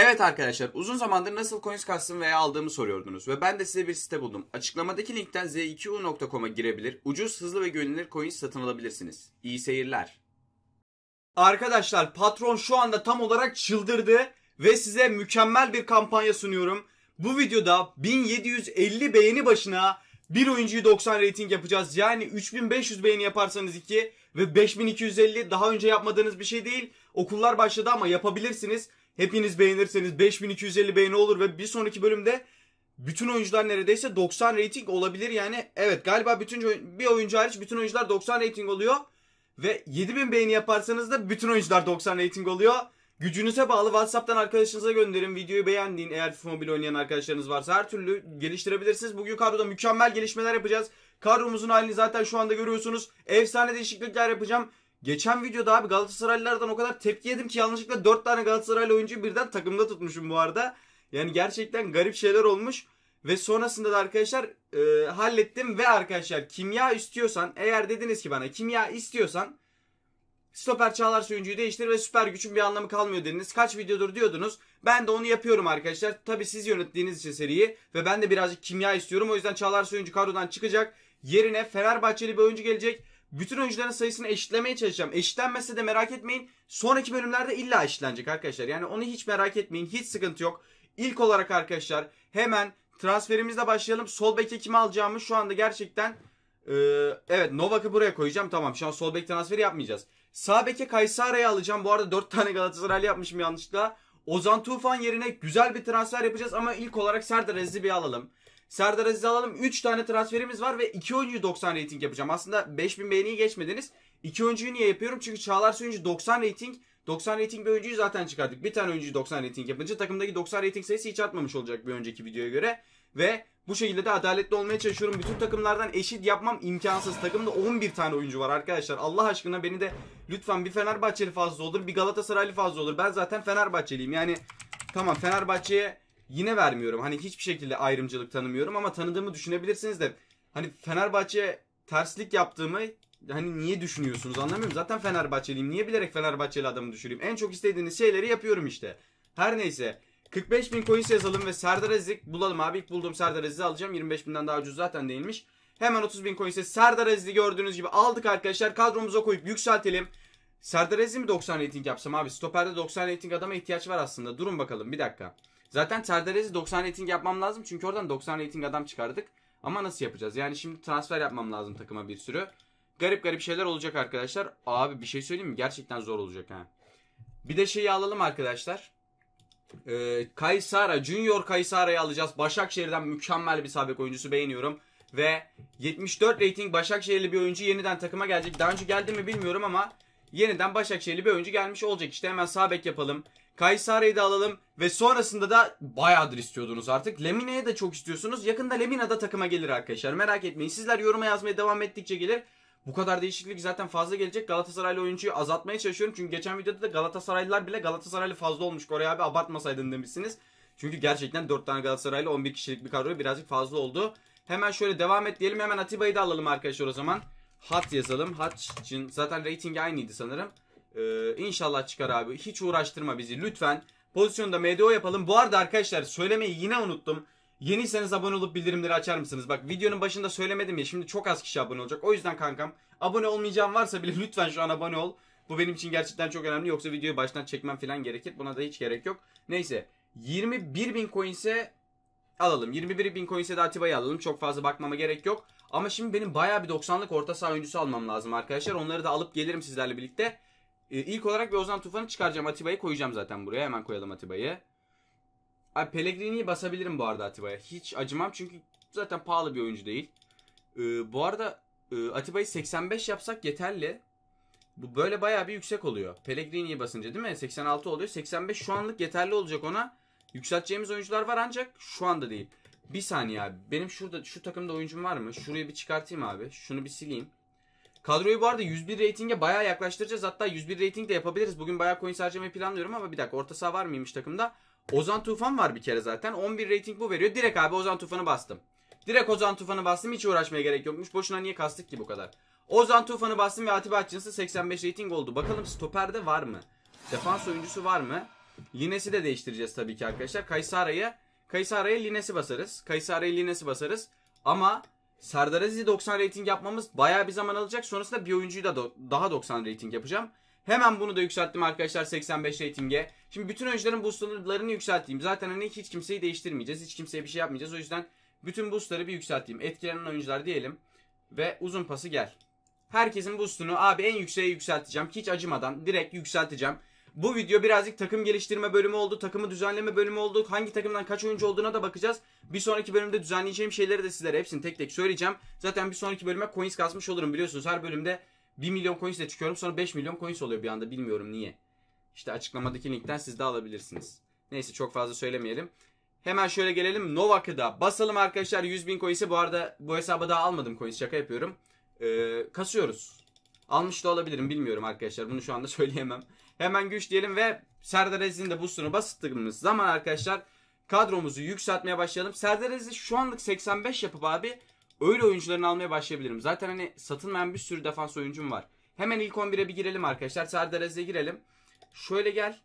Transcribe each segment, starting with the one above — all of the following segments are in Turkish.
Evet arkadaşlar uzun zamandır nasıl coins kastım veya aldığımı soruyordunuz ve ben de size bir site buldum. Açıklamadaki linkten z2u.com'a girebilir, ucuz, hızlı ve güvenilir coins satın alabilirsiniz. İyi seyirler. Arkadaşlar patron şu anda tam olarak çıldırdı ve size mükemmel bir kampanya sunuyorum. Bu videoda 1750 beğeni başına bir oyuncuyu 90 rating yapacağız. Yani 3500 beğeni yaparsanız 2 ve 5250 daha önce yapmadığınız bir şey değil. Okullar başladı ama yapabilirsiniz. Hepiniz beğenirseniz 5250 beğeni olur ve bir sonraki bölümde bütün oyuncular neredeyse 90 rating olabilir yani. Evet galiba bütün bir oyuncu hariç bütün oyuncular 90 rating oluyor. Ve 7000 beğeni yaparsanız da bütün oyuncular 90 rating oluyor. Gücünüze bağlı WhatsApp'tan arkadaşınıza gönderin. Videoyu beğendiğin eğer FIFA Mobile oynayan arkadaşlarınız varsa her türlü geliştirebilirsiniz. Bugün kadroda mükemmel gelişmeler yapacağız. Kadromuzun halini zaten şu anda görüyorsunuz. Efsane değişiklikler yapacağım. Geçen videoda abi Galatasaraylılardan o kadar tepki yedim ki yanlışlıkla 4 tane Galatasaraylı oyuncuyu birden takımda tutmuşum bu arada. Yani gerçekten garip şeyler olmuş. Ve sonrasında da arkadaşlar e, hallettim ve arkadaşlar kimya istiyorsan eğer dediniz ki bana kimya istiyorsan stoper Çağlar oyuncuyu değiştir ve süper gücün bir anlamı kalmıyor dediniz. Kaç videodur diyordunuz. Ben de onu yapıyorum arkadaşlar. Tabi siz yönettiğiniz için seriyi ve ben de birazcık kimya istiyorum. O yüzden Çağlar oyuncu kadrodan çıkacak. Yerine Fenerbahçeli bir oyuncu gelecek. Bütün oyuncuların sayısını eşitlemeye çalışacağım. Eşitlenmese de merak etmeyin. Sonraki bölümlerde illa eşitlenecek arkadaşlar. Yani onu hiç merak etmeyin. Hiç sıkıntı yok. İlk olarak arkadaşlar hemen transferimizle başlayalım. Sol beke kimi alacağımı şu anda gerçekten ee, evet Novak'ı buraya koyacağım. Tamam şu an sol bek transferi yapmayacağız. Sağ beke Kayseri'yi alacağım. Bu arada 4 tane Galatasaraylı yapmışım yanlışlıkla. Ozan Tufan yerine güzel bir transfer yapacağız ama ilk olarak Serdar bir alalım. Serdar Aziz alalım. 3 tane transferimiz var ve 2 oyuncuyu 90 rating yapacağım. Aslında 5000 beğeniyi geçmediniz. 2 oyuncuyu niye yapıyorum? Çünkü Çağlar Söyüncü 90 rating. 90 rating bir oyuncuyu zaten çıkardık. Bir tane oyuncuyu 90 rating yapınca takımdaki 90 rating sayısı hiç artmamış olacak bir önceki videoya göre. Ve bu şekilde de adaletli olmaya çalışıyorum. Bütün takımlardan eşit yapmam imkansız. Takımda 11 tane oyuncu var arkadaşlar. Allah aşkına beni de lütfen bir Fenerbahçeli fazla olur, bir Galatasaraylı fazla olur. Ben zaten Fenerbahçeliyim. Yani tamam Fenerbahçe'ye yine vermiyorum. Hani hiçbir şekilde ayrımcılık tanımıyorum ama tanıdığımı düşünebilirsiniz de hani Fenerbahçe terslik yaptığımı hani niye düşünüyorsunuz anlamıyorum. Zaten Fenerbahçeliyim. Niye bilerek Fenerbahçeli adamı düşüreyim? En çok istediğiniz şeyleri yapıyorum işte. Her neyse. 45 bin coins yazalım ve Serdar Aziz'i bulalım abi. İlk bulduğum Serdar Aziz'i alacağım. 25 binden daha ucuz zaten değilmiş. Hemen 30 bin coins'e Serdar Aziz'i gördüğünüz gibi aldık arkadaşlar. Kadromuza koyup yükseltelim. Serdar Aziz'i mi 90 rating yapsam abi? Stoper'de 90 rating adama ihtiyaç var aslında. Durun bakalım bir dakika. Zaten Serdarez'i 90 rating yapmam lazım. Çünkü oradan 90 rating adam çıkardık. Ama nasıl yapacağız? Yani şimdi transfer yapmam lazım takıma bir sürü. Garip garip şeyler olacak arkadaşlar. Abi bir şey söyleyeyim mi? Gerçekten zor olacak ha. Bir de şeyi alalım arkadaşlar. Ee, Kaysara, Junior Kaysara'yı alacağız. Başakşehir'den mükemmel bir sabit oyuncusu beğeniyorum. Ve 74 rating Başakşehirli bir oyuncu yeniden takıma gelecek. Daha önce geldi mi bilmiyorum ama yeniden Başakşehirli bir oyuncu gelmiş olacak. İşte hemen sabit yapalım. Kayseri'yi de alalım ve sonrasında da bayağıdır istiyordunuz artık. Lemine'ye de çok istiyorsunuz. Yakında Lemina da takıma gelir arkadaşlar. Merak etmeyin. Sizler yoruma yazmaya devam ettikçe gelir. Bu kadar değişiklik zaten fazla gelecek. Galatasaraylı oyuncuyu azaltmaya çalışıyorum. Çünkü geçen videoda da Galatasaraylılar bile Galatasaraylı fazla olmuş. Koray abi abartmasaydın demişsiniz. Çünkü gerçekten 4 tane Galatasaraylı 11 kişilik bir kadro birazcık fazla oldu. Hemen şöyle devam et diyelim. Hemen Atiba'yı da alalım arkadaşlar o zaman. Hat yazalım. Hat için zaten reytingi aynıydı sanırım. Ee, inşallah çıkar abi. Hiç uğraştırma bizi lütfen. Pozisyonda MDO yapalım. Bu arada arkadaşlar söylemeyi yine unuttum. Yeniyseniz abone olup bildirimleri açar mısınız? Bak videonun başında söylemedim ya şimdi çok az kişi abone olacak. O yüzden kankam abone olmayacağım varsa bile lütfen şu an abone ol. Bu benim için gerçekten çok önemli. Yoksa videoyu baştan çekmem falan gerekir. Buna da hiç gerek yok. Neyse 21 bin coinse alalım. 21 bin coinse de Atiba'yı alalım. Çok fazla bakmama gerek yok. Ama şimdi benim baya bir 90'lık orta saha oyuncusu almam lazım arkadaşlar. Onları da alıp gelirim sizlerle birlikte. E, ilk olarak bir Ozan Tufan'ı çıkaracağım. Atiba'yı koyacağım zaten buraya. Hemen koyalım Atiba'yı. Abi Pellegrini'yi basabilirim bu arada Atiba'ya. Hiç acımam çünkü zaten pahalı bir oyuncu değil. E, bu arada e, Atiba'yı 85 yapsak yeterli. Bu böyle bayağı bir yüksek oluyor. Pellegrini'yi basınca değil mi? 86 oluyor. 85 şu anlık yeterli olacak ona. Yükselteceğimiz oyuncular var ancak şu anda değil. Bir saniye abi. Benim şurada şu takımda oyuncum var mı? Şurayı bir çıkartayım abi. Şunu bir sileyim. Kadroyu bu arada 101 reytinge bayağı yaklaştıracağız. Hatta 101 reyting de yapabiliriz. Bugün bayağı coin harcamayı planlıyorum ama bir dakika orta saha var mıymış takımda? Ozan Tufan var bir kere zaten. 11 reyting bu veriyor. Direkt abi Ozan Tufan'ı bastım. Direkt Ozan Tufan'ı bastım. Hiç uğraşmaya gerek yokmuş. Boşuna niye kastık ki bu kadar? Ozan Tufan'ı bastım ve Atiba Hutchinson 85 reyting oldu. Bakalım stoperde var mı? Defans oyuncusu var mı? Lines'i de değiştireceğiz tabii ki arkadaşlar. Kaysara'yı Kaysara'ya Lines'i basarız. Kaysara'ya Lines'i basarız. Ama Serdar Aziz'i 90 rating yapmamız bayağı bir zaman alacak. Sonrasında bir oyuncuyu da do- daha 90 rating yapacağım. Hemen bunu da yükselttim arkadaşlar 85 ratinge. Şimdi bütün oyuncuların boostlarını yükselteyim. Zaten hani hiç kimseyi değiştirmeyeceğiz. Hiç kimseye bir şey yapmayacağız. O yüzden bütün boostları bir yükselteyim. Etkilenen oyuncular diyelim. Ve uzun pası gel. Herkesin boostunu abi en yükseğe yükselteceğim. Hiç acımadan direkt yükselteceğim. Bu video birazcık takım geliştirme bölümü oldu, takımı düzenleme bölümü oldu. Hangi takımdan kaç oyuncu olduğuna da bakacağız. Bir sonraki bölümde düzenleyeceğim şeyleri de sizlere hepsini tek tek söyleyeceğim. Zaten bir sonraki bölüme coins kasmış olurum biliyorsunuz. Her bölümde 1 milyon coins ile çıkıyorum sonra 5 milyon coins oluyor bir anda bilmiyorum niye. İşte açıklamadaki linkten siz de alabilirsiniz. Neyse çok fazla söylemeyelim. Hemen şöyle gelelim Novak'ı da basalım arkadaşlar 100 bin coins'i bu arada bu hesaba daha almadım coins şaka yapıyorum. Ee, kasıyoruz. Almış da olabilirim bilmiyorum arkadaşlar. Bunu şu anda söyleyemem. Hemen güç diyelim ve Serdar Aziz'in de boostunu basıttığımız zaman arkadaşlar kadromuzu yükseltmeye başlayalım. Serdar Aziz şu anlık 85 yapıp abi öyle oyuncularını almaya başlayabilirim. Zaten hani satılmayan bir sürü defans oyuncum var. Hemen ilk 11'e bir girelim arkadaşlar. Serdar Aziz'e girelim. Şöyle gel.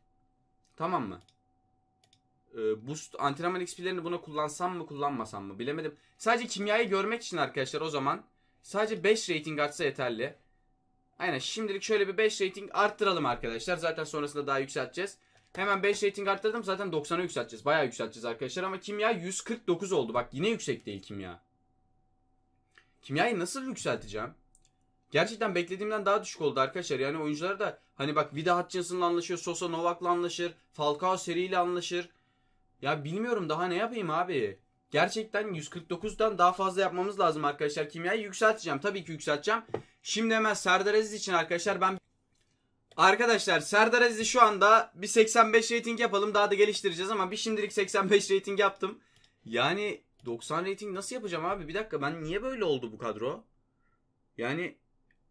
Tamam mı? Ee, boost antrenman XP'lerini buna kullansam mı kullanmasam mı bilemedim. Sadece kimyayı görmek için arkadaşlar o zaman sadece 5 rating artsa yeterli. Aynen şimdilik şöyle bir 5 rating arttıralım arkadaşlar. Zaten sonrasında daha yükselteceğiz. Hemen 5 rating arttırdım zaten 90'a yükselteceğiz. Bayağı yükselteceğiz arkadaşlar ama kimya 149 oldu. Bak yine yüksek değil kimya. Kimyayı nasıl yükselteceğim? Gerçekten beklediğimden daha düşük oldu arkadaşlar. Yani oyuncular da hani bak Vida Hutchinson'la anlaşıyor, Sosa Novak'la anlaşır, Falcao seriyle anlaşır. Ya bilmiyorum daha ne yapayım abi. Gerçekten 149'dan daha fazla yapmamız lazım arkadaşlar. Kimyayı yükselteceğim. Tabii ki yükselteceğim. Şimdi hemen Serdar Aziz için arkadaşlar ben Arkadaşlar Serdar Aziz'i şu anda bir 85 rating yapalım daha da geliştireceğiz ama bir şimdilik 85 rating yaptım. Yani 90 rating nasıl yapacağım abi? Bir dakika ben niye böyle oldu bu kadro? Yani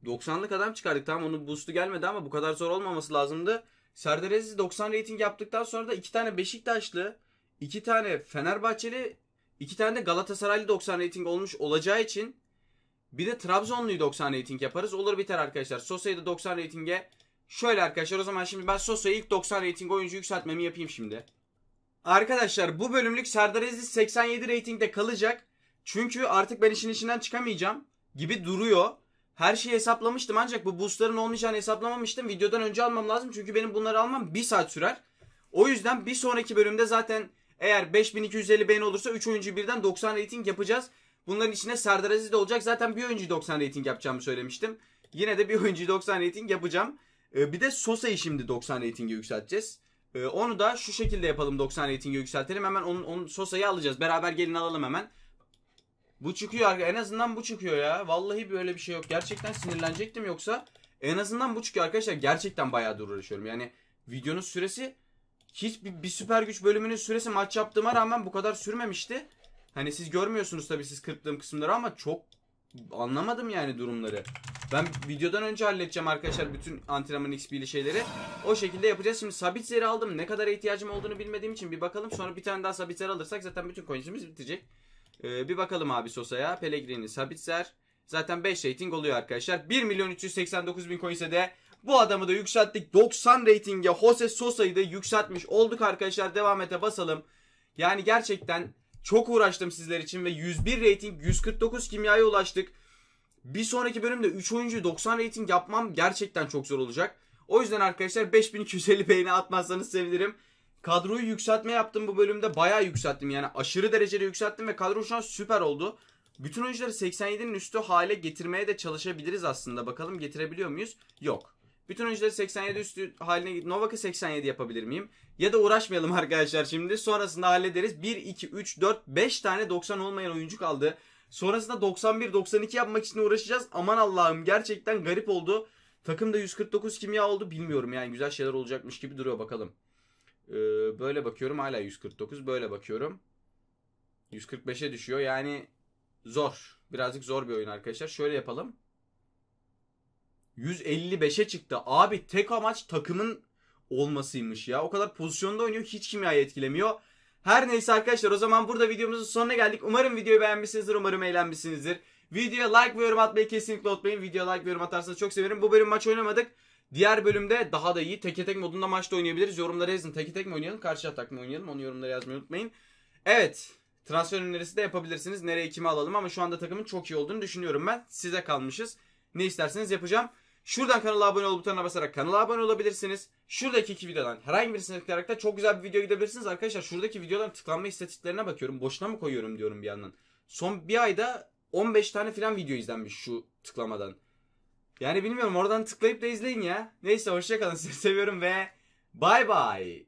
90'lık adam çıkardık tamam onun boost'u gelmedi ama bu kadar zor olmaması lazımdı. Serdar Aziz 90 rating yaptıktan sonra da 2 tane Beşiktaşlı, 2 tane Fenerbahçeli, 2 tane de Galatasaraylı 90 rating olmuş olacağı için bir de Trabzonlu'yu 90 rating yaparız. Olur biter arkadaşlar. Sosa'yı da 90 ratinge şöyle arkadaşlar. O zaman şimdi ben Sosa'yı ilk 90 rating oyuncu yükseltmemi yapayım şimdi. Arkadaşlar bu bölümlük Serdar Aziz 87 ratingde kalacak. Çünkü artık ben işin içinden çıkamayacağım gibi duruyor. Her şeyi hesaplamıştım ancak bu boostların olmayacağını hesaplamamıştım. Videodan önce almam lazım çünkü benim bunları almam 1 saat sürer. O yüzden bir sonraki bölümde zaten eğer 5250 beğeni olursa 3 oyuncu birden 90 rating yapacağız. Bunların içine Serdar Aziz de olacak. Zaten bir oyuncu 90 rating yapacağımı söylemiştim. Yine de bir oyuncu 90 rating yapacağım. Ee, bir de Sosa'yı şimdi 90 ratinge yükselteceğiz. Ee, onu da şu şekilde yapalım 90 ratinge yükseltelim. Hemen onun, onun Sosa'yı alacağız. Beraber gelin alalım hemen. Bu çıkıyor en azından bu çıkıyor ya. Vallahi böyle bir şey yok. Gerçekten sinirlenecektim yoksa. En azından bu çıkıyor arkadaşlar. Gerçekten bayağı uğraşıyorum. Yani videonun süresi hiç bir, bir süper güç bölümünün süresi maç yaptığıma rağmen bu kadar sürmemişti. Hani siz görmüyorsunuz tabii siz kırptığım kısımları ama çok anlamadım yani durumları. Ben videodan önce halledeceğim arkadaşlar bütün antrenman XP'li şeyleri. O şekilde yapacağız. Şimdi sabit zeri aldım. Ne kadar ihtiyacım olduğunu bilmediğim için bir bakalım. Sonra bir tane daha sabit zer alırsak zaten bütün coinsimiz bitecek. Ee, bir bakalım abi Sosa'ya. Pelegrini sabit zer. Zaten 5 rating oluyor arkadaşlar. 1 milyon 389 bin coins'e de bu adamı da yükselttik. 90 ratinge Jose Sosa'yı da yükseltmiş olduk arkadaşlar. Devam ete basalım. Yani gerçekten çok uğraştım sizler için ve 101 rating 149 kimyaya ulaştık. Bir sonraki bölümde 3 oyuncu 90 rating yapmam gerçekten çok zor olacak. O yüzden arkadaşlar 5250 beğeni atmazsanız sevinirim. Kadroyu yükseltme yaptım bu bölümde. Bayağı yükselttim yani aşırı derecede yükselttim ve kadro şu an süper oldu. Bütün oyuncuları 87'nin üstü hale getirmeye de çalışabiliriz aslında. Bakalım getirebiliyor muyuz? Yok. Bütün oyuncuları 87 üstü haline git. Novak'ı 87 yapabilir miyim? Ya da uğraşmayalım arkadaşlar şimdi. Sonrasında hallederiz. 1, 2, 3, 4, 5 tane 90 olmayan oyuncu kaldı. Sonrasında 91-92 yapmak için uğraşacağız. Aman Allah'ım gerçekten garip oldu. Takımda 149 kimya oldu bilmiyorum yani güzel şeyler olacakmış gibi duruyor bakalım. Ee, böyle bakıyorum hala 149 böyle bakıyorum. 145'e düşüyor yani zor. Birazcık zor bir oyun arkadaşlar. Şöyle yapalım. 155'e çıktı. Abi tek amaç takımın olmasıymış ya. O kadar pozisyonda oynuyor hiç kimyayı etkilemiyor. Her neyse arkadaşlar o zaman burada videomuzun sonuna geldik. Umarım videoyu beğenmişsinizdir. Umarım eğlenmişsinizdir. Videoya like ve yorum atmayı kesinlikle unutmayın. Videoya like ve yorum atarsanız çok sevinirim. Bu bölüm maç oynamadık. Diğer bölümde daha da iyi. Teke tek modunda maçta oynayabiliriz. Yorumlara yazın. Teke tek mi oynayalım? Karşı atak mı oynayalım? Onu yorumlara yazmayı unutmayın. Evet. Transfer önerisi de yapabilirsiniz. Nereye kimi alalım ama şu anda takımın çok iyi olduğunu düşünüyorum ben. Size kalmışız. Ne isterseniz yapacağım. Şuradan kanala abone ol butonuna basarak kanala abone olabilirsiniz. Şuradaki iki videodan herhangi birisine tıklayarak da çok güzel bir video gidebilirsiniz. Arkadaşlar şuradaki videodan tıklanma istatistiklerine bakıyorum. Boşuna mı koyuyorum diyorum bir yandan. Son bir ayda 15 tane filan video izlenmiş şu tıklamadan. Yani bilmiyorum oradan tıklayıp da izleyin ya. Neyse hoşçakalın sizi seviyorum ve bay bay.